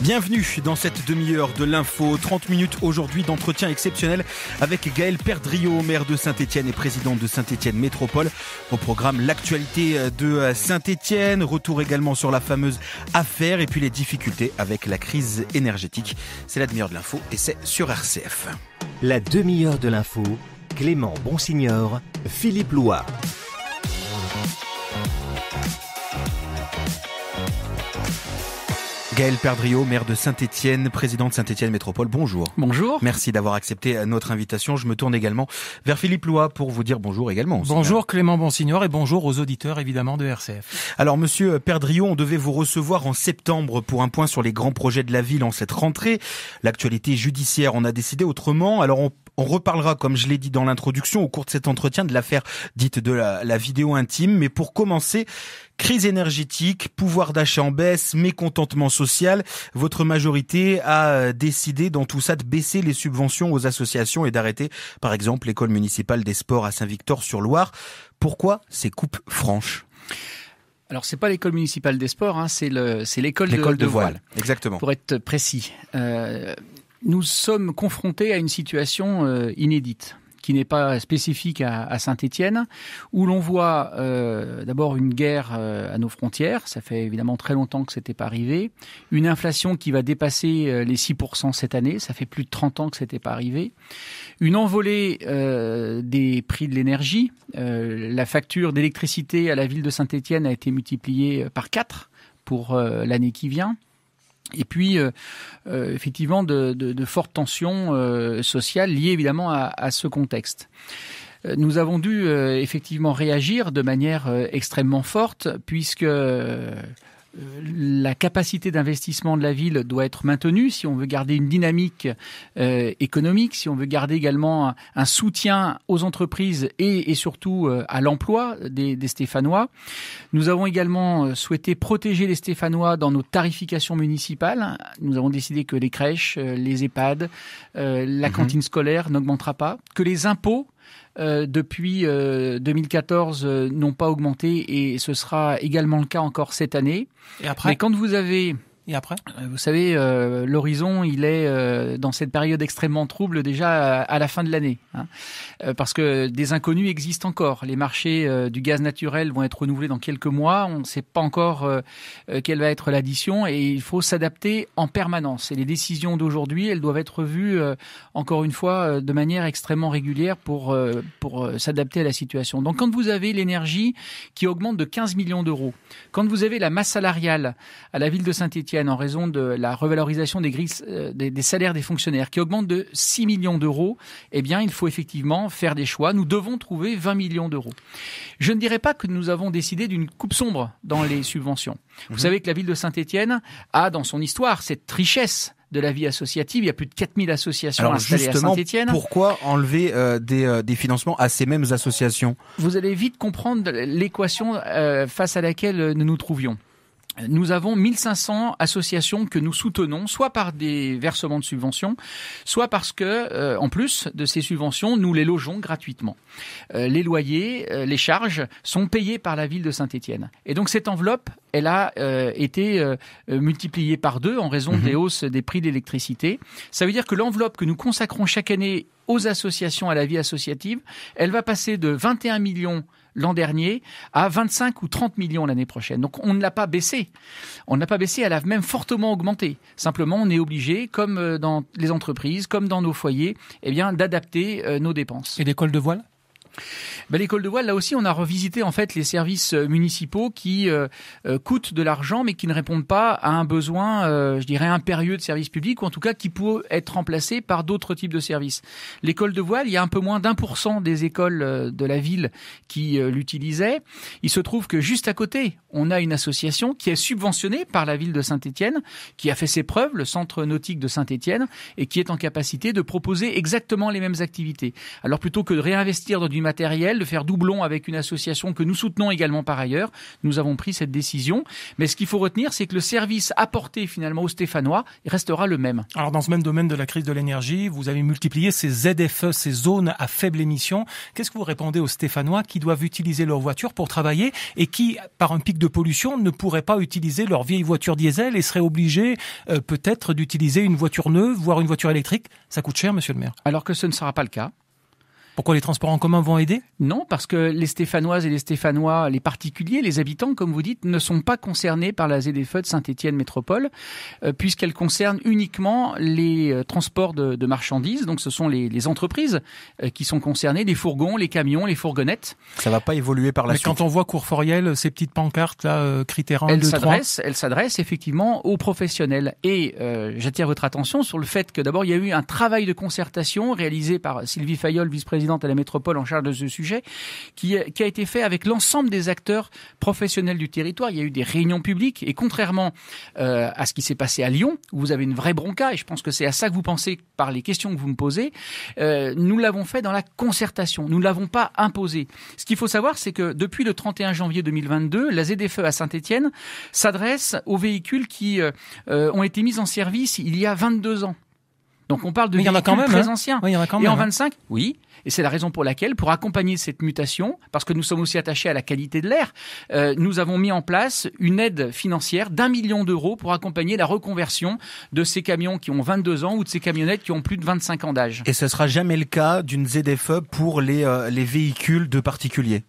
Bienvenue dans cette demi-heure de l'info. 30 minutes aujourd'hui d'entretien exceptionnel avec Gaël Perdriau, maire de Saint-Etienne et président de Saint-Etienne Métropole. Au programme, l'actualité de Saint-Etienne, retour également sur la fameuse affaire et puis les difficultés avec la crise énergétique. C'est la demi-heure de l'info et c'est sur RCF. La demi-heure de l'info, Clément Bonsignor, Philippe Lois. Gaël perdriot maire de saint etienne président de saint etienne Métropole. Bonjour. Bonjour. Merci d'avoir accepté notre invitation. Je me tourne également vers Philippe Lois pour vous dire bonjour également. Bonjour Clément Bonsignor et bonjour aux auditeurs évidemment de RCF. Alors monsieur Perdriot, on devait vous recevoir en septembre pour un point sur les grands projets de la ville en cette rentrée. L'actualité judiciaire on a décidé autrement. Alors on, on reparlera, comme je l'ai dit dans l'introduction, au cours de cet entretien, de l'affaire dite de la, vidéo intime. Mais pour commencer, crise énergétique, pouvoir d'achat en baisse, mécontentement social. Votre majorité a euh, décidé dans tout ça de baisser les subventions aux associations et d'arrêter, par exemple, l'école municipale des sports à Saint-Victor-sur-Loire. Pourquoi ces coupes franches alors c'est pas l'école municipale des sports, hein, c'est l'école de, de, voile. Exactement. Pour être précis, euh, nous sommes confrontés à une situation euh, inédite qui n'est pas spécifique à, Saint-Étienne, où l'on voit euh, d'abord une guerre euh, à nos frontières, ça fait évidemment très longtemps que n'était pas arrivé, une inflation qui va dépasser les 6% cette année, ça fait plus de 30 ans que n'était pas arrivé, une envolée des prix de l'énergie, la facture d'électricité à la ville de Saint-Étienne a été multipliée par 4 pour l'année qui vient. Et puis, euh, euh, effectivement, de, fortes tensions euh, sociales liées évidemment à ce contexte. Nous avons dû effectivement réagir de manière extrêmement forte, puisque euh, la capacité d'investissement de la ville doit être maintenue si on veut garder une dynamique euh, économique, si on veut garder également un, soutien aux entreprises et, surtout euh, à l'emploi des, Stéphanois. Nous avons également souhaité protéger les Stéphanois dans nos tarifications municipales. Nous avons décidé que les crèches, les EHPAD, la mhm. cantine scolaire n'augmentera pas, que les impôts euh, depuis 2014 euh, euh, n'ont pas augmenté et ce sera également le cas encore cette année. Et après Mais quand vous avez après euh, Vous savez, euh, l'horizon, il est euh, dans cette période extrêmement trouble déjà à, la fin de l'année. Hein. parce que des inconnus existent encore. Les marchés du gaz naturel vont être renouvelés dans quelques mois. On ne sait pas encore quelle va être l'addition et il faut s'adapter en permanence. Et les décisions d'aujourd'hui, elles doivent être vues encore une fois, de manière extrêmement régulière pour, pour s'adapter à la situation. Donc quand vous avez l'énergie qui augmente de 15 millions d'euros, quand vous avez la masse salariale à la ville de Saint-Étienne, en raison de la revalorisation euh, des salaires des fonctionnaires qui augmente de 6 millions d'euros, eh bien, il faut effectivement faire des choix. Nous devons trouver 20 millions d'euros. Je ne dirais pas que nous avons décidé d'une coupe sombre dans les subventions. Vous mhm. savez que la ville de saint etienne a dans son histoire cette richesse de la vie associative. Il y a plus de 4000 associations installées à Saint-Etienne. Pourquoi enlever euh, euh, des, financements à ces mêmes associations Vous allez vite comprendre l'équation face à laquelle nous nous trouvions nous avons 1500 associations que nous soutenons, soit par des versements de subventions, soit parce que, euh, en plus de ces subventions, nous les logeons gratuitement. Euh, les loyers, euh, les charges sont payés par la ville de Saint-Étienne. Et donc cette enveloppe, elle a été multipliée par deux en raison mhm. des hausses des prix d'électricité. Ça veut dire que l'enveloppe que nous consacrons chaque année aux associations, à la vie associative, elle va passer de 21 millions l'an dernier à 25 ou 30 millions l'année prochaine. Donc on ne l'a pas baissé. On ne l'a pas baissé, elle a même fortement augmenté. Simplement, on est obligé, comme euh, dans les entreprises, comme dans nos foyers, eh bien d'adapter euh, nos dépenses. Et l'école de voile ben, l'école de voile, là aussi, on a revisité en fait les services euh, municipaux qui euh, euh, coûtent de l'argent, mais qui ne répondent pas à un besoin, je dirais, impérieux de services publics, ou en tout cas qui peut être remplacé par d'autres types de services. L'école de voile, il y a un peu moins d'un pour cent des écoles de la ville qui l'utilisaient. Il se trouve que juste à côté, on a une association qui est subventionnée par la ville de Saint-Étienne, qui a fait ses preuves, le Centre nautique de Saint-Étienne, et qui est en capacité de proposer exactement les mêmes activités. Alors plutôt que de réinvestir dans du matériel, de faire doublon avec une association que nous soutenons également par ailleurs. Nous avons pris cette décision. Mais ce qu'il faut retenir, c'est que le service apporté finalement aux Stéphanois restera le même. Alors dans ce même domaine de la crise de l'énergie, vous avez multiplié ces ZFE, ces zones à faible émission. Qu'est-ce que vous répondez aux Stéphanois qui doivent utiliser leur voiture pour travailler et qui, par un pic de pollution, ne pourraient pas utiliser leur vieille voiture diesel et seraient obligés euh, peut-être d'utiliser une voiture neuve, voire une voiture électrique Ça coûte cher, monsieur le maire. Alors que ce ne sera pas le cas. Pourquoi les transports en commun vont aider Non, parce que les Stéphanoises et les Stéphanois, les particuliers, les habitants, comme vous dites, ne sont pas concernés par la ZFE de Saint-Étienne Métropole, euh, puisqu'elle concerne uniquement les euh, transports de, marchandises. Donc ce sont les, entreprises euh, qui sont concernées, les fourgons, les camions, les fourgonnettes. Ça va pas évoluer par la Mais suite. Quand on voit Courforiel, ces petites pancartes là, critères elle s'adresse, 2, 3... effectivement aux professionnels. Et j'attire votre attention sur le fait que d'abord il y a eu un travail de concertation réalisé par Sylvie Fayol, vice-présidente présidente à la métropole en charge de ce sujet, qui, qui a été fait avec l'ensemble des acteurs professionnels du territoire. Il y a eu des réunions publiques et contrairement euh, à ce qui s'est passé à Lyon, où vous avez une vraie bronca, et je pense que c'est à ça que vous pensez par les questions que vous me posez, euh, nous l'avons fait dans la concertation. Nous ne l'avons pas imposé. Ce qu'il faut savoir, c'est que depuis le 31 janvier 2022, la ZFE à saint etienne s'adresse aux véhicules qui euh, ont été mis en service il y a 22 ans. Donc on parle de véhicules quand même, très hein. anciens. en et en 25, hein. oui, et c'est la raison pour laquelle, pour accompagner cette mutation, parce que nous sommes aussi attachés à la qualité de l'air, euh, nous avons mis en place une aide financière d'un million d'euros pour accompagner la reconversion de ces camions qui ont 22 ans ou de ces camionnettes qui ont plus de 25 ans d'âge. Et ce sera jamais le cas d'une ZFE pour les, euh, les véhicules de particuliers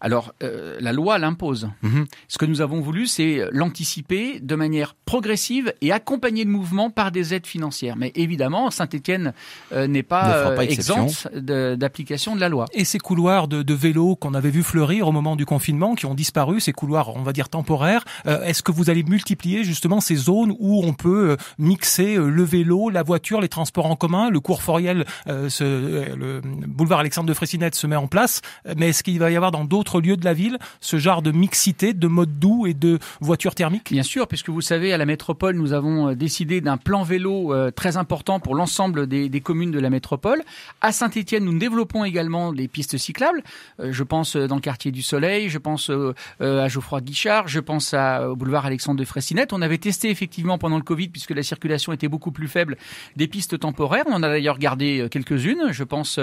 Alors, euh, la loi l'impose. Mhm. Ce que nous avons voulu, c'est l'anticiper de manière progressive et accompagner le mouvement par des aides financières. Mais évidemment, Saint-Etienne n'est pas, exempt. de d'application de la loi. Et ces couloirs de, de vélos qu'on avait vu fleurir au moment du confinement, qui ont disparu, ces couloirs, on va dire temporaires, euh, est-ce que vous allez multiplier justement ces zones où on peut euh, mixer euh, le vélo, la voiture, les transports en commun Le cours Foriel, ce, le boulevard Alexandre de Fressinette se met en place, mais est-ce qu'il va y avoir dans d'autres lieux de la ville ce genre de mixité, de mode doux et de voitures thermiques Bien sûr, puisque vous savez, à la métropole, nous avons décidé d'un plan vélo très important pour l'ensemble des, communes de la métropole. À Saint-Étienne, nous développons également des pistes cyclables. Euh, je pense euh, dans le quartier du Soleil, je pense euh, à Geoffroy Guichard, je pense à, au boulevard Alexandre de Fressinette. On avait testé effectivement pendant le Covid, puisque la circulation était beaucoup plus faible, des pistes temporaires. On en a d'ailleurs gardé quelques-unes. Je pense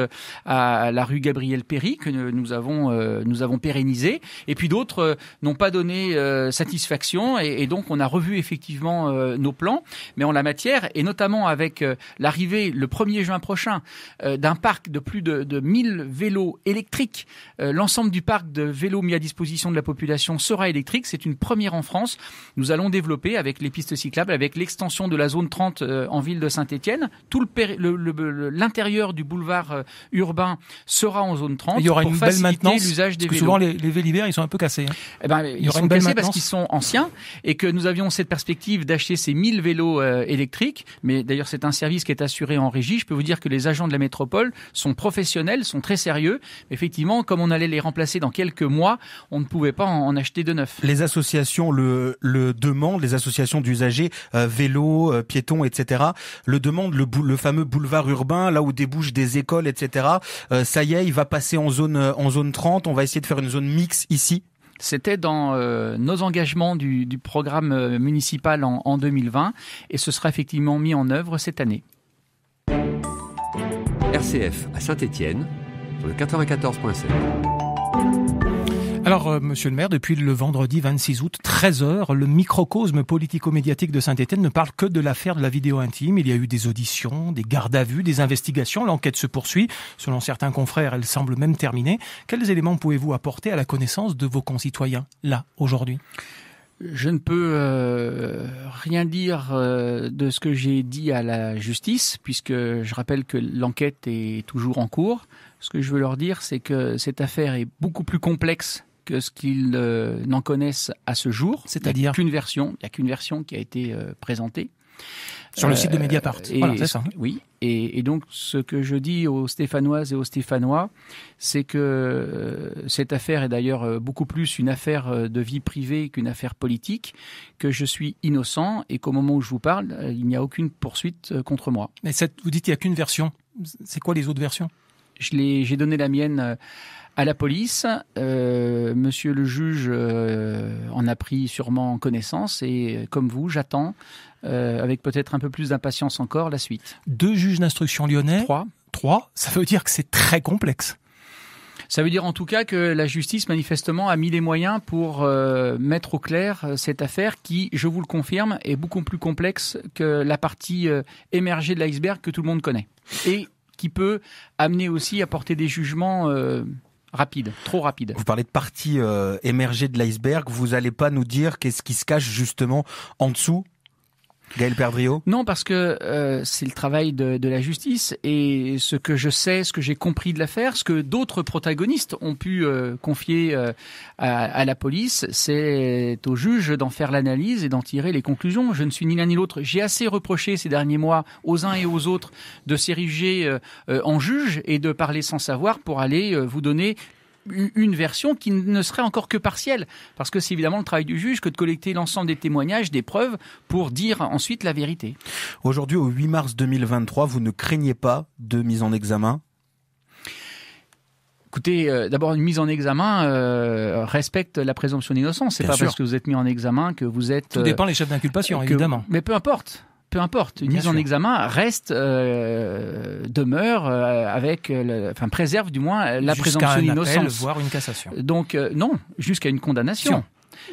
à la rue Gabriel Péry que nous avons nous avons pérennisée. Et puis d'autres n'ont pas donné satisfaction et, et, donc on a revu effectivement nos plans, mais en la matière et notamment avec l'arrivée le 1er juin prochain d'un parc de plus de, de 1000 vélos électriques. Euh, l'ensemble du parc de vélos mis à disposition de la population sera électrique. C'est une première en France. Nous allons développer avec les pistes cyclables, avec l'extension de la zone 30 euh, en ville de saint etienne Tout l'intérieur du boulevard euh, urbain sera en zone 30. il y aura pour une L'usage des vélos. souvent les, les Vélibères, ils sont un peu cassés. Hein. Eh ben, il y ils aura sont une cassés parce qu'ils sont anciens et que nous avions cette perspective d'acheter ces 1000 vélos électriques. Mais d'ailleurs, c'est un service qui est assuré en régie. Je peux vous dire que les agents de la métropole sont professionnels sont très sérieux. Effectivement, comme on allait les remplacer dans quelques mois, on ne pouvait pas en acheter de neuf. Les associations le, demandent, les associations d'usagers, euh, vélo, vélos, euh, piétons, etc., le demandent, le, fameux boulevard urbain, là où débouchent des écoles, etc. Euh, ça y est, il va passer en zone, en zone 30, on va essayer de faire une zone mixte ici c'était dans nos engagements du, programme municipal en, en 2020 et ce sera effectivement mis en œuvre cette année. RCF à Saint-Étienne sur le 94.7. Alors, euh, monsieur le maire, depuis le vendredi 26 août, 13h, le microcosme politico-médiatique de Saint-Étienne ne parle que de l'affaire de la vidéo intime. Il y a eu des auditions, des gardes à vue, des investigations. L'enquête se poursuit. Selon certains confrères, elle semble même terminée. Quels éléments pouvez-vous apporter à la connaissance de vos concitoyens, là, aujourd'hui je ne peux euh, rien dire euh, de ce que j'ai dit à la justice, puisque je rappelle que l'enquête est toujours en cours. Ce que je veux leur dire, c'est que cette affaire est beaucoup plus complexe que ce qu'ils euh, n'en connaissent à ce jour. C'est-à-dire qu'une version, il n'y a qu'une version qui a été présentée. Sur le site de Mediapart. Euh, c'est ça. Oui. Et, donc, ce que je dis aux Stéphanoises et aux Stéphanois, c'est que euh, cette affaire est d'ailleurs euh, beaucoup plus une affaire de vie privée qu'une affaire politique, que je suis innocent et qu'au moment où je vous parle, il n'y a aucune poursuite contre moi. Mais vous dites qu'il n'y a qu'une version. C'est quoi les autres versions j'ai donné la mienne à la police. Euh, monsieur le juge euh, en a pris sûrement connaissance et, comme vous, j'attends, euh, avec peut-être un peu plus d'impatience encore, la suite. Deux juges d'instruction lyonnais Trois. Trois, ça veut dire que c'est très complexe. Ça veut dire en tout cas que la justice manifestement a mis les moyens pour mettre au clair cette affaire qui, je vous le confirme, est beaucoup plus complexe que la partie émergée de l'iceberg que tout le monde connaît. Et qui peut amener aussi à porter des jugements rapide, trop rapide. Vous parlez de partie euh, émergée de l'iceberg, vous n'allez pas nous dire qu'est-ce qui se cache justement en dessous Gaël Non, parce que euh, c'est le travail de, la justice et ce que je sais, ce que j'ai compris de l'affaire, ce que d'autres protagonistes ont pu euh, confier euh, à, la police, c'est au juge d'en faire l'analyse et d'en tirer les conclusions. Je ne suis ni l'un ni l'autre. J'ai assez reproché ces derniers mois aux uns et aux autres de s'ériger en juge et de parler sans savoir pour aller vous donner une version qui ne serait encore que partielle, parce que c'est évidemment le travail du juge que de collecter l'ensemble des témoignages, des preuves, pour dire ensuite la vérité. Aujourd'hui, au 8 mars 2023, vous ne craignez pas de mise en examen Écoutez, euh, d'abord une mise en examen euh, respecte la présomption d'innocence. C'est pas parce que vous êtes mis en examen que vous êtes. Tout dépend les euh, chefs d'inculpation, évidemment. Mais peu importe peu importe, une mise en examen reste, euh, demeure euh, avec, enfin préserve du moins la présomption d'innocence. voire une cassation. Donc euh, non, jusqu'à une condamnation.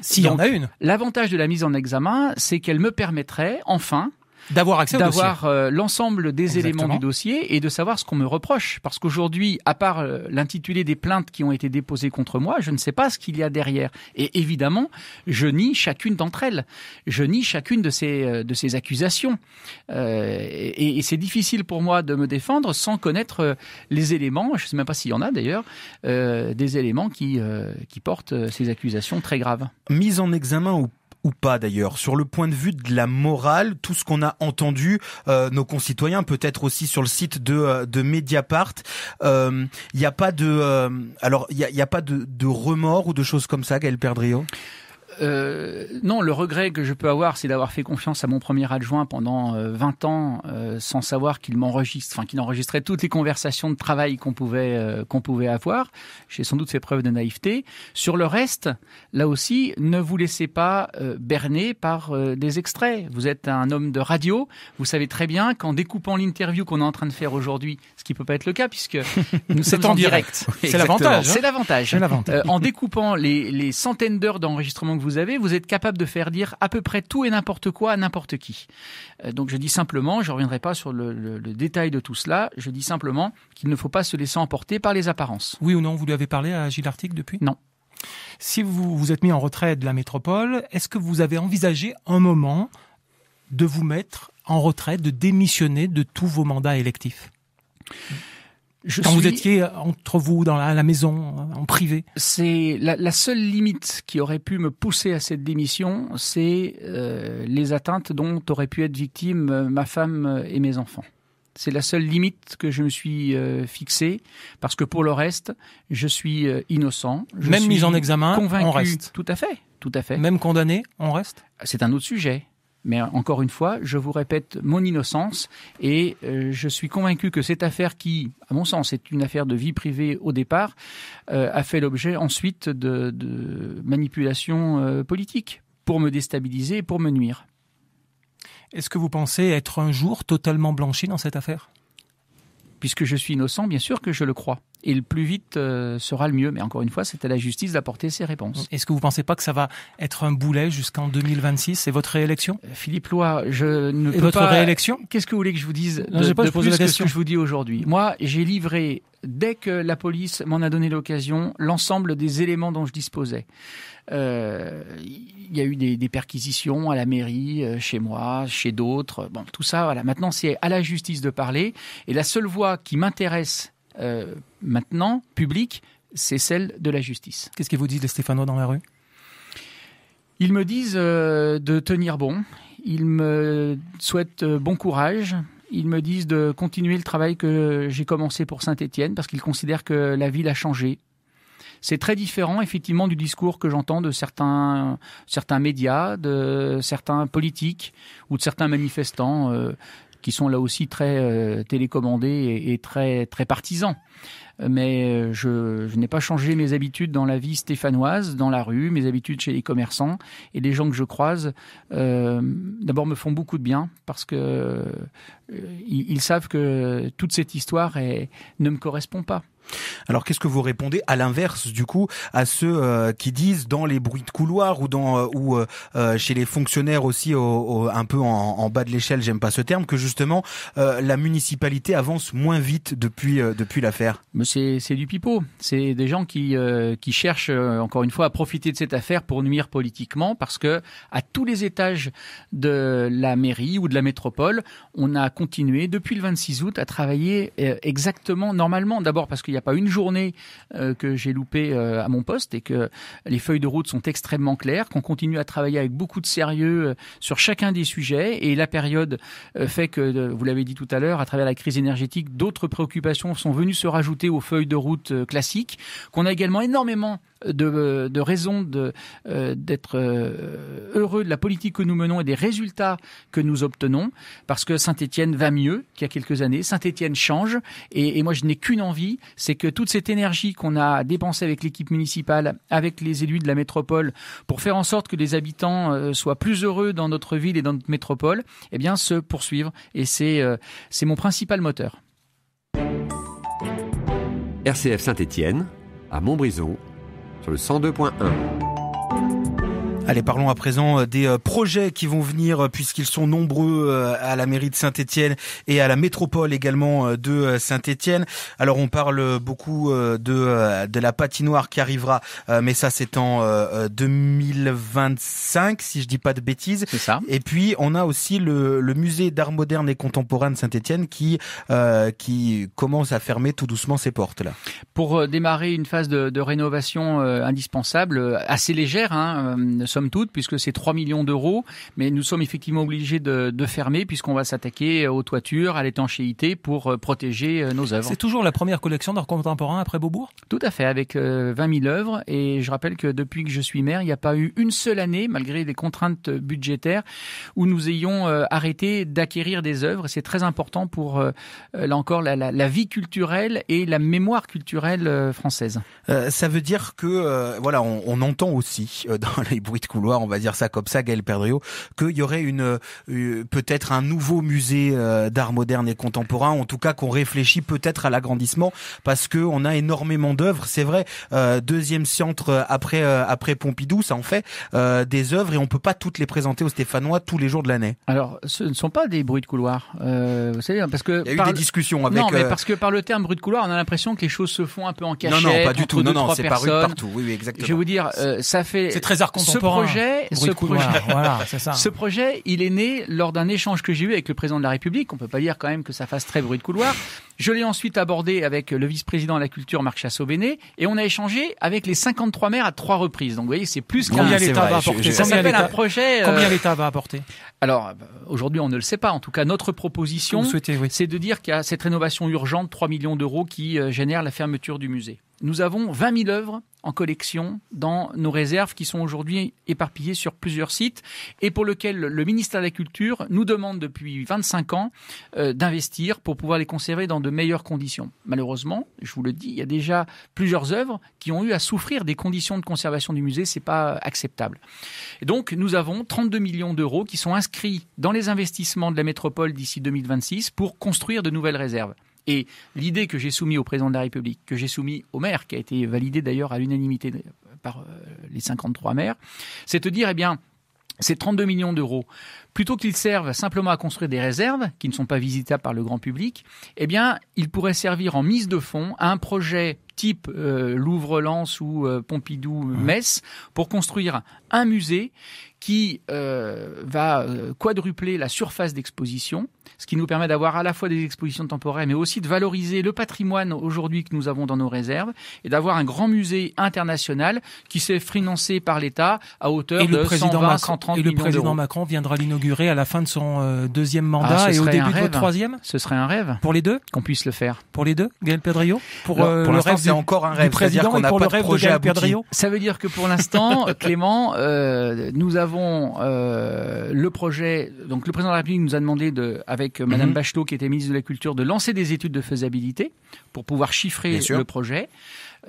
S'il y en a une. L'avantage de la mise en examen, c'est qu'elle me permettrait enfin D'avoir accès d'avoir euh, l'ensemble des éléments du dossier et de savoir ce qu'on me reproche. Parce qu'aujourd'hui, à part euh, l'intitulé des plaintes qui ont été déposées contre moi, je ne sais pas ce qu'il y a derrière. Et évidemment, je nie chacune d'entre elles. Je nie chacune de ces, euh, de ces accusations. et, c'est difficile pour moi de me défendre sans connaître les éléments, je ne sais même pas s'il y en a d'ailleurs, des éléments qui, qui portent ces accusations très graves. Mise en examen ou ou pas d'ailleurs. Sur le point de vue de la morale, tout ce qu'on a entendu, euh, nos concitoyens, peut-être aussi sur le site de, euh, de Mediapart, il euh, n'y a pas de, alors il a, pas de, de remords ou de choses comme ça, Gaël Perdrio euh, non, le regret que je peux avoir, c'est d'avoir fait confiance à mon premier adjoint pendant 20 euh, ans euh, sans savoir qu'il m'enregistre, enfin qu'il enregistrait toutes les conversations de travail qu'on pouvait qu'on pouvait avoir. J'ai sans doute fait preuve de naïveté. Sur le reste, là aussi, ne vous laissez pas berner par des extraits. Vous êtes un homme de radio, vous savez très bien qu'en découpant l'interview qu'on est en train de faire aujourd'hui, ce qui peut pas être le cas puisque nous sommes en direct. Hein. C'est l'avantage. c'est l'avantage. en découpant les, centaines d'heures d'enregistrement que vous avez, vous êtes capable de faire dire à peu près tout et n'importe quoi à n'importe qui. Euh, donc je dis simplement, je ne reviendrai pas sur le, détail de tout cela, je dis simplement qu'il ne faut pas se laisser emporter par les apparences. Oui ou non, vous lui avez parlé à Gilles Artic depuis Non. Si vous vous êtes mis en retrait de la métropole, est-ce que vous avez envisagé un moment de vous mettre en retrait, de démissionner de tous vos mandats électifs quand vous étiez entre vous dans la, maison, euh, en privé C'est la, la, seule limite qui aurait pu me pousser à cette démission, c'est euh, les atteintes dont auraient pu être victimes euh, ma femme et mes enfants. C'est la seule limite que je me suis euh, fixée, parce que pour le reste, je suis innocent. Je Même suis mise en examen, on reste. Tout à fait, tout à fait. Même condamné, on reste. C'est un autre sujet. Mais encore une fois, je vous répète mon innocence et euh, je suis convaincu que cette affaire qui, à mon sens, est une affaire de vie privée au départ, euh, a fait l'objet ensuite de, manipulations euh, politiques pour me déstabiliser et pour me nuire. Est-ce que vous pensez être un jour totalement blanchi dans cette affaire Puisque je suis innocent, bien sûr que je le crois et le plus vite euh, sera le mieux. Mais encore une fois, c'est à la justice d'apporter ses réponses. Est-ce que vous ne pensez pas que ça va être un boulet jusqu'en 2026 C'est votre réélection euh, Philippe Loire, je ne votre réélection Qu'est-ce que vous voulez que je vous dise ne de, pas, plus la que ce que je vous dis aujourd'hui Moi, j'ai livré dès que la police m'en a donné l'occasion, l'ensemble des éléments dont je disposais. Euh, il y a eu des, des, perquisitions à la mairie, chez moi, chez d'autres. Bon, tout ça, voilà. Maintenant, c'est à la justice de parler. Et la seule voie qui m'intéresse euh, maintenant public, c'est celle de la justice. Qu'est-ce qu'ils vous disent les Stéphanois dans la rue Ils me disent euh, de tenir bon, ils me souhaitent euh, bon courage, ils me disent de continuer le travail que j'ai commencé pour Saint-Étienne parce qu'ils considèrent que la ville a changé. C'est très différent effectivement du discours que j'entends de certains, certains médias, de certains politiques ou de certains manifestants qui sont là aussi très euh, télécommandés et, très très partisans. Euh, mais euh, je, n'ai pas changé mes habitudes dans la vie stéphanoise, dans la rue, mes habitudes chez les commerçants et les gens que je croise. D'abord me font beaucoup de bien parce que ils, savent que toute cette histoire ne me correspond pas. Alors qu'est-ce que vous répondez à l'inverse du coup à ceux euh, qui disent dans les bruits de couloir ou dans euh, ou euh, chez les fonctionnaires aussi un peu en, bas de l'échelle, j'aime pas ce terme, que justement la municipalité avance moins vite depuis depuis l'affaire. Mais c'est c'est du pipeau, c'est des gens qui qui cherchent encore une fois à profiter de cette affaire pour nuire politiquement parce que à tous les étages de la mairie ou de la métropole, on a continué depuis le 26 août à travailler exactement normalement d'abord parce qu'il il n'y a pas une journée euh, que j'ai loupé euh, à mon poste et que les feuilles de route sont extrêmement claires, qu'on continue à travailler avec beaucoup de sérieux euh, sur chacun des sujets et la période fait que, vous l'avez dit tout à l'heure, à travers la crise énergétique, d'autres préoccupations sont venues se rajouter aux feuilles de route classiques, qu'on a également énormément de, euh, de raisons euh, d'être euh, heureux de la politique que nous menons et des résultats que nous obtenons, parce que Saint-Étienne va mieux qu'il y a quelques années, Saint-Étienne change, et, moi je n'ai qu'une envie, c'est que toute cette énergie qu'on a dépensée avec l'équipe municipale, avec les élus de la métropole, pour faire en sorte que les habitants soient plus heureux dans notre ville et dans notre métropole, eh bien se poursuivre, et c'est mon principal moteur. RCF Saint-Étienne à Montbrison sur le 102.1. Allez, parlons à présent euh, des euh, projets qui vont venir euh, puisqu'ils sont nombreux à la mairie de Saint-Étienne et à la métropole également de Saint-Étienne. Alors on parle beaucoup de de la patinoire qui arrivera mais ça c'est en 2025 si je dis pas de bêtises. C'est ça. Et puis on a aussi le, le musée d'art moderne et contemporain de Saint-Étienne qui qui commence à fermer tout doucement ses portes là. Pour démarrer une phase de, de rénovation indispensable assez légère hein, somme toute, puisque c'est 3 millions d'euros, mais nous sommes effectivement obligés de, fermer, puisqu'on va s'attaquer aux toitures, à l'étanchéité, pour euh, protéger euh, nos œuvres. C'est toujours la première collection d'art contemporain après Beaubourg Tout à fait, avec 20 euh, 000 œuvres, et je rappelle que depuis que je suis maire, il n'y a pas eu une seule année, malgré des contraintes budgétaires, où nous ayons arrêté d'acquérir des œuvres. C'est très important pour, là encore, la, vie culturelle et la mémoire culturelle française. ça veut dire que, voilà, on, entend aussi dans les bruits couloir, on va dire ça comme ça, Gaël Perdriau, qu'il y aurait une, euh, peut-être un nouveau musée euh, d'art moderne et contemporain, en tout cas qu'on réfléchit peut-être à l'agrandissement, parce que on a énormément d'œuvres, c'est vrai. Euh, deuxième centre après après Pompidou, ça en fait des œuvres et on peut pas toutes les présenter aux Stéphanois tous les jours de l'année. Alors, ce ne sont pas des bruits de couloir, vous savez, hein, parce que il y a eu des discussions avec. Non, mais parce que par le terme bruit de couloir, on a l'impression que les choses se font un peu en cachette. Non, non, pas du tout. Non, non, c'est paru partout. Oui, oui, exactement. Je vais vous dire, ça fait. C'est très art contemporain projet, ce projet, ce projet, il est né lors d'un échange que j'ai eu avec le président de la République. On peut pas dire quand même que ça fasse très bruit de couloir. Je l'ai ensuite abordé avec le vice-président de la culture, Marc Chassot-Bénet, et on a échangé avec les 53 maires à trois reprises. Donc, vous voyez, c'est plus qu'un. Combien l'État va apporter? un projet. Euh, Combien l'État va apporter? Alors, euh, aujourd'hui, on ne le sait pas. En tout cas, notre proposition, c'est de dire qu'il y a cette rénovation urgente, 3 millions d'euros, qui euh, génère la fermeture du musée nous avons 20 000 œuvres en collection dans nos réserves qui sont aujourd'hui éparpillées sur plusieurs sites et pour lesquelles le ministère de la Culture nous demande depuis 25 ans euh, d'investir pour pouvoir les conserver dans de meilleures conditions. Malheureusement, je vous le dis, il y a déjà plusieurs œuvres qui ont eu à souffrir des conditions de conservation du musée, c'est pas acceptable. donc nous avons 32 millions d'euros qui sont inscrits dans les investissements de la métropole d'ici 2026 pour construire de nouvelles réserves. Et l'idée que j'ai soumise au président de la République, que j'ai soumise au maire, qui a été validée d'ailleurs à l'unanimité par euh, les 53 maires, c'est de dire, eh bien, ces 32 millions d'euros, plutôt qu'ils servent simplement à construire des réserves qui ne sont pas visitables par le grand public, eh bien, ils pourraient servir en mise de fonds à un projet type euh, Louvre-Lens ou euh, Pompidou-Metz pour construire un musée qui euh, va quadrupler la surface d'exposition, ce qui nous permet d'avoir à la fois des expositions temporaires, mais aussi de valoriser le patrimoine aujourd'hui que nous avons dans nos réserves, et d'avoir un grand musée international qui s'est financé par l'État à hauteur de 120, 130 millions Et le président Macron viendra l'inaugurer à la fin de son deuxième mandat ah, et au début de votre troisième Ce serait un rêve. Pour les deux Qu'on puisse le faire. Pour les deux, Gaël Pedrillo Pour, pour le rêve c'est encore un rêve. C'est-à-dire qu'on n'a pas projet Ça veut dire que pour l'instant, Clément, euh, nous avons euh, le projet. Donc le président de la République nous a demandé, de, avec mhm. Madame Bachelot, qui était ministre de la Culture, de lancer des études de faisabilité pour pouvoir chiffrer le projet.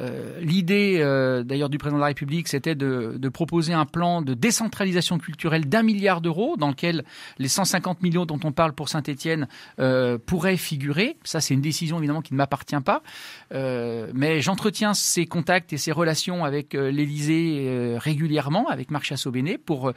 Euh, l'idée, euh, d'ailleurs, du président de la République, c'était de, proposer un plan de décentralisation culturelle d'un milliard d'euros, dans lequel les 150 millions dont on parle pour saint etienne euh, pourraient figurer. Ça, c'est une décision évidemment qui ne m'appartient pas, mais j'entretiens ces contacts et ces relations avec l'Élysée régulièrement, avec Marc chassot pour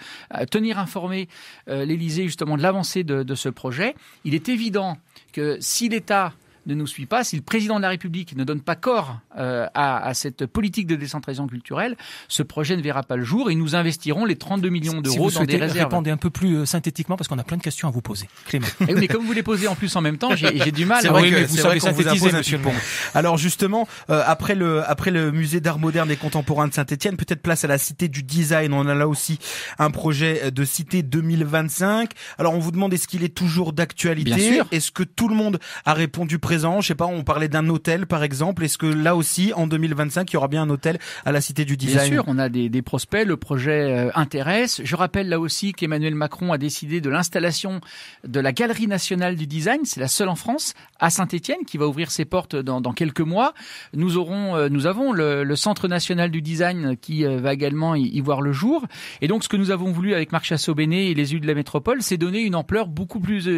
tenir informé l'Élysée justement de l'avancée de ce projet. Il est évident que si l'État ne nous suit pas, si le président de la République ne donne pas corps euh, à, à, cette politique de décentralisation culturelle, ce projet ne verra pas le jour et nous investirons les 32 millions d'euros dans des réserves. Répondez un peu plus euh, synthétiquement parce qu'on a plein de questions à vous poser, Clément. Et eh mais comme vous les posez en plus en même temps, j'ai du mal. C'est mais vous savez synthétiser, Monsieur Pont. Alors justement, euh, après le après le musée d'art moderne et contemporain de Saint-Étienne, peut-être place à la cité du design. On a là aussi un projet de cité 2025. Alors on vous demande est-ce qu'il est toujours d'actualité Bien sûr. Est-ce que tout le monde a répondu présent présent Je sais pas, on parlait d'un hôtel par exemple. Est-ce que là aussi, en 2025, il y aura bien un hôtel à la Cité du Design Bien sûr, on a des, prospects, le projet euh, intéresse. Je rappelle là aussi qu'Emmanuel Macron a décidé de l'installation de la Galerie nationale du design, c'est la seule en France, à Saint-Étienne, qui va ouvrir ses portes dans, quelques mois. Nous aurons, euh, nous avons le, Centre national du design qui euh, va également y, voir le jour. Et donc, ce que nous avons voulu avec Marc Chassot-Bénet et les élus de la métropole, c'est donner une ampleur beaucoup plus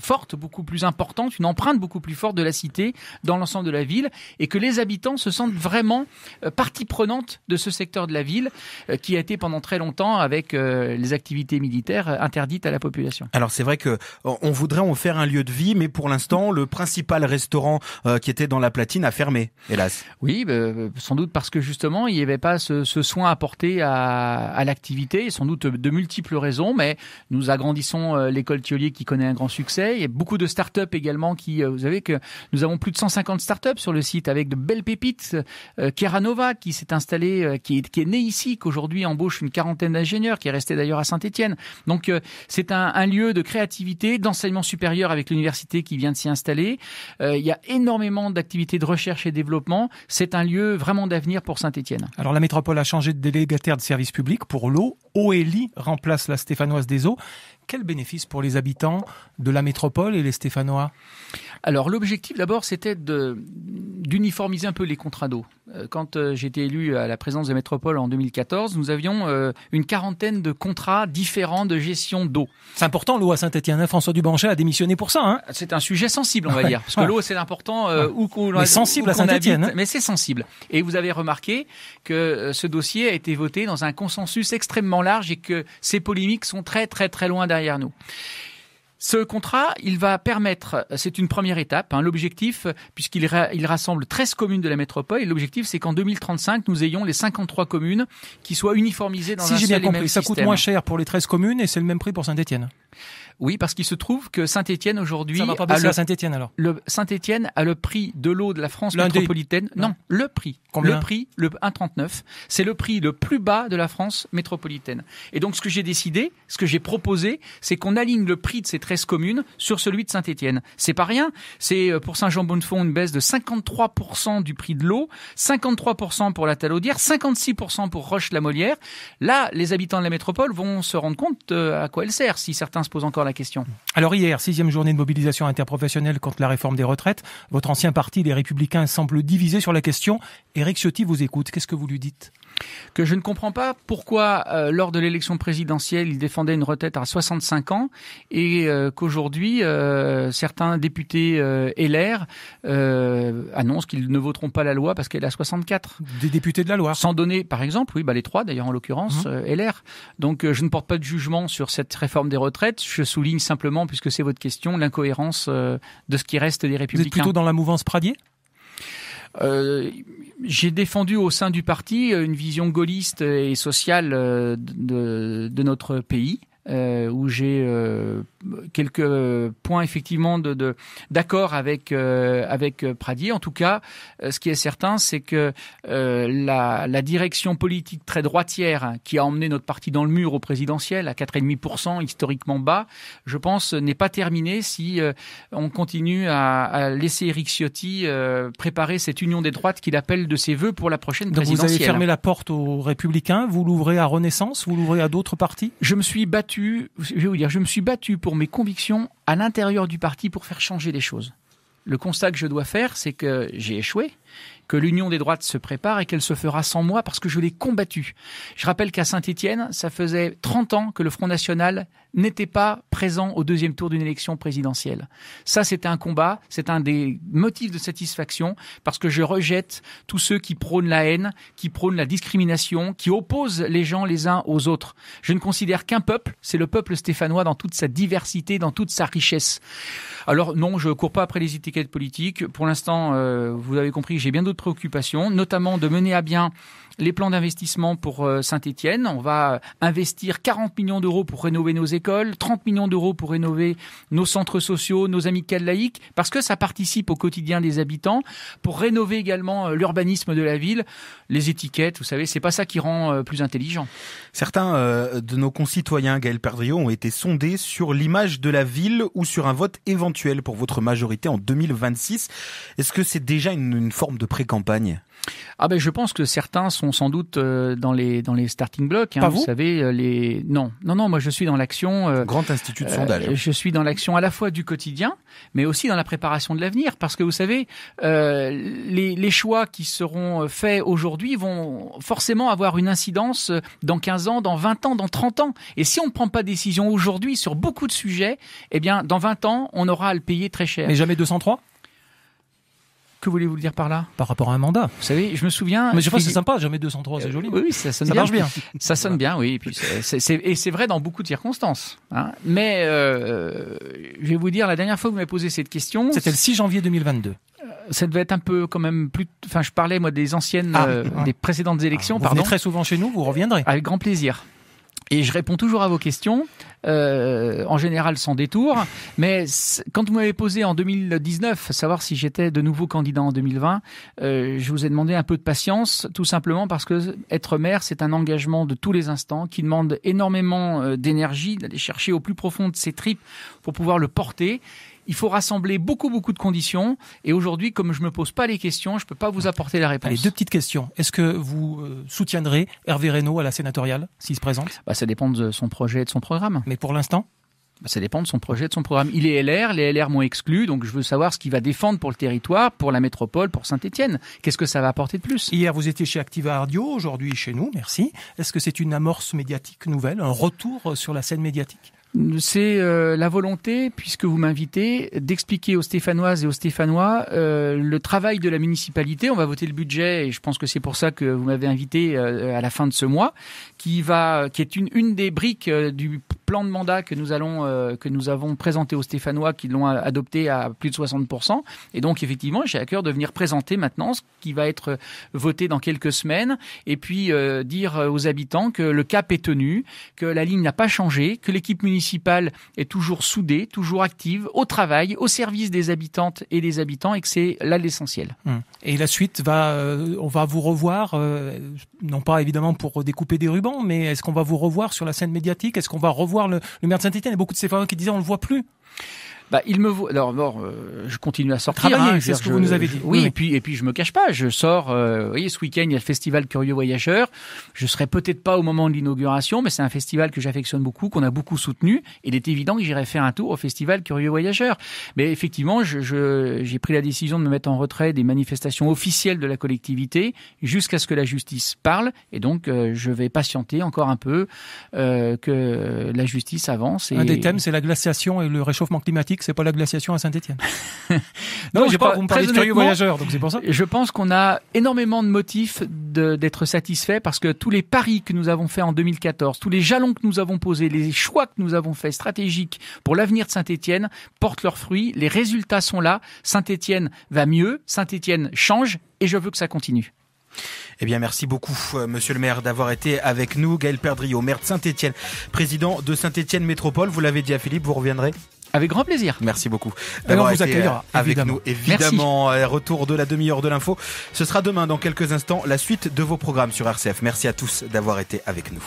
forte, beaucoup plus importante, une empreinte beaucoup plus forte de de la cité, dans l'ensemble de la ville, et que les habitants se sentent vraiment euh, partie prenante de ce secteur de la ville euh, qui a été pendant très longtemps avec euh, les activités militaires interdites à la population. Alors c'est vrai que on voudrait en faire un lieu de vie, mais pour l'instant le principal restaurant qui était dans la platine a fermé, hélas. Oui, bah, sans doute parce que justement il n'y avait pas ce, soin apporté à, l'activité, sans doute de multiples raisons, mais nous agrandissons l'école Thiolier qui connaît un grand succès. Il y a beaucoup de start-up également qui, vous savez que nous avons plus de 150 startups sur le site avec de belles pépites. Euh, Keranova qui s'est installée, euh, qui est, née ici, qu'aujourd'hui embauche une quarantaine d'ingénieurs, qui est restée d'ailleurs à saint etienne Donc euh, c'est un, lieu de créativité, d'enseignement supérieur avec l'université qui vient de s'y installer. il y a énormément d'activités de recherche et développement. C'est un lieu vraiment d'avenir pour saint etienne Alors la métropole a changé de délégataire de service public pour l'eau. OELI remplace la Stéphanoise des Eaux quel bénéfice pour les habitants de la métropole et les Stéphanois Alors l'objectif d'abord c'était d'uniformiser un peu les contrats d'eau. Euh, quand euh, j'étais élu à la présidence de métropole en 2014, nous avions euh, une quarantaine de contrats différents de gestion d'eau. C'est important l'eau à saint etienne François Dubanchet a démissionné pour ça. Hein ah, c'est un sujet sensible, on va dire, parce que l'eau c'est important où qu'on sensible à saint etienne hein. mais c'est sensible. Et vous avez remarqué que ce dossier a été voté dans un consensus extrêmement large et que ces polémiques sont très très très loin derrière nous. Ce contrat, il va permettre, c'est une première étape, hein, l'objectif, puisqu'il rassemble 13 communes de la métropole, et l'objectif c'est qu'en 2035, nous ayons les 53 communes qui soient uniformisées dans si un seul Si j'ai bien compris, ça coûte moins cher pour les 13 communes et c'est le même prix pour Saint-Etienne. Oui, parce qu'il se trouve que Saint-Étienne aujourd'hui. Ça va pas le, Saint-Étienne alors. Le Saint-Étienne a le prix de l'eau de la France métropolitaine. Non. le prix. Combien le prix, le 1,39. C'est le prix le plus bas de la France métropolitaine. Et donc ce que j'ai décidé, ce que j'ai proposé, c'est qu'on aligne le prix de ces 13 communes sur celui de Saint-Étienne. C'est pas rien. C'est euh, pour Saint-Jean-Bonnefond une baisse de 53% du prix de l'eau, 53% pour la Talaudière, 56% pour Roche-la-Molière. Là, les habitants de la métropole vont se rendre compte euh, à quoi elle sert si certains se posent encore la alors hier, sixième journée de mobilisation interprofessionnelle contre la réforme des retraites. Votre ancien parti, les Républicains, semble divisé sur la question. Éric Ciotti vous écoute. Qu'est-ce que vous lui dites que je ne comprends pas pourquoi, euh, lors de l'élection présidentielle, il défendait une retraite à 65 ans et euh, qu'aujourd'hui, euh, certains députés LR annoncent qu'ils ne voteront pas la loi parce qu'elle a 64. Des députés de la loi. — Sans donner, par exemple, oui, bah, les trois d'ailleurs en l'occurrence, mmh. LR. Donc je ne porte pas de jugement sur cette réforme des retraites. Je souligne simplement, puisque c'est votre question, l'incohérence de ce qui reste des républicains. Vous êtes plutôt dans la mouvance Pradier euh, j'ai défendu au sein du parti euh, une vision gaulliste et sociale euh, de notre pays. Euh, où j'ai euh, quelques points effectivement de d'accord avec euh, avec Pradier. En tout cas, ce qui est certain, c'est que la, direction politique très droitière qui a emmené notre parti dans le mur au présidentiel à 4,5% historiquement bas, je pense, n'est pas terminée si on continue à, laisser Eric Ciotti préparer cette union des droites qu'il appelle de ses voeux pour la prochaine Donc Vous avez fermé la porte aux Républicains, vous l'ouvrez à Renaissance, vous l'ouvrez à d'autres partis. Je me suis battu je vais dire, je me suis battu pour mes convictions à l'intérieur du parti pour faire changer les choses. Le constat que je dois faire, c'est que j'ai échoué, que l'union des droites se prépare et qu'elle se fera sans moi parce que je l'ai combattue. Je rappelle qu'à saint etienne ça faisait 30 ans que le Front National n'était pas présent au deuxième tour d'une élection présidentielle. Ça, c'était un combat, c'est un des motifs de satisfaction, parce que je rejette tous ceux qui prônent la haine, qui prônent la discrimination, qui opposent les gens les uns aux autres. Je ne considère qu'un peuple, c'est le peuple stéphanois dans toute sa diversité, dans toute sa richesse. Alors non, je ne cours pas après les étiquettes politiques. Pour l'instant, euh, vous avez compris, j'ai bien d'autres préoccupations, notamment de mener à bien les plans d'investissement pour euh, Saint-Étienne. On va investir 40 millions d'euros pour rénover nos 30 millions d'euros pour rénover nos centres sociaux, nos amicales laïques, parce que ça participe au quotidien des habitants, pour rénover également euh, l'urbanisme de la ville, les étiquettes, vous savez, c'est pas ça qui rend euh, plus intelligent. Certains euh, de nos concitoyens, Gaël Perdriau, ont été sondés sur l'image de la ville ou sur un vote éventuel pour votre majorité en 2026. Est-ce que c'est déjà une forme de pré-campagne ah ben je pense que certains sont sans doute euh, dans les dans les starting blocks. Hein, pas vous, vous, savez euh, les non non non moi je suis dans l'action. Euh, Grand institut de sondage. je suis dans l'action à la fois du quotidien, mais aussi dans la préparation de l'avenir, parce que vous savez les les choix qui seront faits aujourd'hui vont forcément avoir une incidence dans 15 ans, dans 20 ans, dans 30 ans. Et si on ne prend pas décision aujourd'hui sur beaucoup de sujets, eh bien dans 20 ans on aura à le payer très cher. Mais jamais 203 que voulez-vous dire par là Par rapport à un mandat. Vous savez, je me souviens. Mais je pense que c'est sympa, jamais 203, c'est joli. Euh, oui, ça sonne ça bien. marche bien. Ça sonne bien, oui. Et, c'est vrai dans beaucoup de circonstances. Hein. Mais euh, je vais vous dire, la dernière fois que vous m'avez posé cette question. C'était le 6 janvier 2022 euh, ça devait être un peu quand même plus. Enfin, je parlais moi des anciennes, ah, des précédentes ah, élections. vous Venez très souvent chez nous, vous reviendrez. Avec grand plaisir. Et je réponds toujours à vos questions, euh, en général sans détour. Mais quand vous m'avez posé en 2019, savoir si j'étais de nouveau candidat en 2020, euh, je vous ai demandé un peu de patience, tout simplement parce que être maire, c'est un engagement de tous les instants qui demande énormément euh, d'énergie, d'aller chercher au plus profond de ses tripes pour pouvoir le porter il faut rassembler beaucoup, beaucoup de conditions. Et aujourd'hui, comme je ne me pose pas les questions, je ne peux pas vous apporter la réponse. deux petites questions. Est-ce que vous euh, soutiendrez Hervé Reynaud à la sénatoriale, s'il se présente bah, Ça dépend de son projet et de son programme. Mais pour l'instant bah, ça dépend de son projet, et de son programme. Il est LR, les LR m'ont exclu, donc je veux savoir ce qu'il va défendre pour le territoire, pour la métropole, pour Saint-Etienne. Qu'est-ce que ça va apporter de plus Hier, vous étiez chez Activa Radio, aujourd'hui chez nous, merci. Est-ce que c'est une amorce médiatique nouvelle, un retour sur la scène médiatique c'est euh, la volonté, puisque vous m'invitez, d'expliquer aux Stéphanoises et aux Stéphanois euh, le travail de la municipalité. On va voter le budget, et je pense que c'est pour ça que vous m'avez invité euh, à la fin de ce mois, qui va, qui est une, une des briques du plan de mandat que nous allons, que nous avons présenté aux Stéphanois, qui l'ont adopté à plus de 60%. Et donc effectivement, j'ai à cœur de venir présenter maintenant ce qui va être voté dans quelques semaines, et puis dire aux habitants que le cap est tenu, que la ligne n'a pas changé, que l'équipe municipale est toujours soudée, toujours active, au travail, au service des habitantes et des habitants, et que c'est là l'essentiel. Hum. Et la suite va, euh, on va vous revoir, euh, non pas évidemment pour découper des rubans, mais est-ce qu'on va vous revoir sur la scène médiatique Est-ce qu'on va revoir le, maire de Saint-Étienne Il beaucoup de femmes qui disaient on le voit plus. Bah, il me voit. Alors, bon, euh, je continue à sortir. Travailler, hein, c'est ce que vous nous avez dit. oui, et puis et puis je me cache pas. Je sors. Euh, vous voyez, ce week-end, il y a le festival Curieux Voyageurs. Je serai peut-être pas au moment de l'inauguration, mais c'est un festival que j'affectionne beaucoup, qu'on a beaucoup soutenu. Il est évident que j'irai faire un tour au festival Curieux Voyageurs. Mais effectivement, j'ai je, j'ai pris la décision de me mettre en retrait des manifestations officielles de la collectivité jusqu'à ce que la justice parle. Et donc, euh, je vais patienter encore un peu que la justice avance. Un des thèmes, c'est la glaciation et le réchauffement climatique que c'est pas la glaciation à saint etienne non, j'ai pas. me donc c'est pour ça. Je pense qu'on a énormément de motifs d'être satisfaits parce que tous les paris que nous avons faits en 2014, tous les jalons que nous avons posés, les choix que nous avons faits stratégiques pour l'avenir de Saint-Étienne portent leurs fruits. Les résultats sont là. saint etienne va mieux. saint etienne change et je veux que ça continue. Eh bien, merci beaucoup, euh, monsieur le maire, d'avoir été avec nous. Gaël Perdriau, maire de Saint-Etienne, président de Saint-Etienne Métropole. Vous l'avez dit à Philippe, vous reviendrez avec grand plaisir. Merci beaucoup d'avoir vous accueillera euh, avec nous. Évidemment, euh, retour de la demi-heure de l'info. Ce sera demain dans quelques instants la suite de vos programmes sur RCF. Merci à tous d'avoir été avec nous.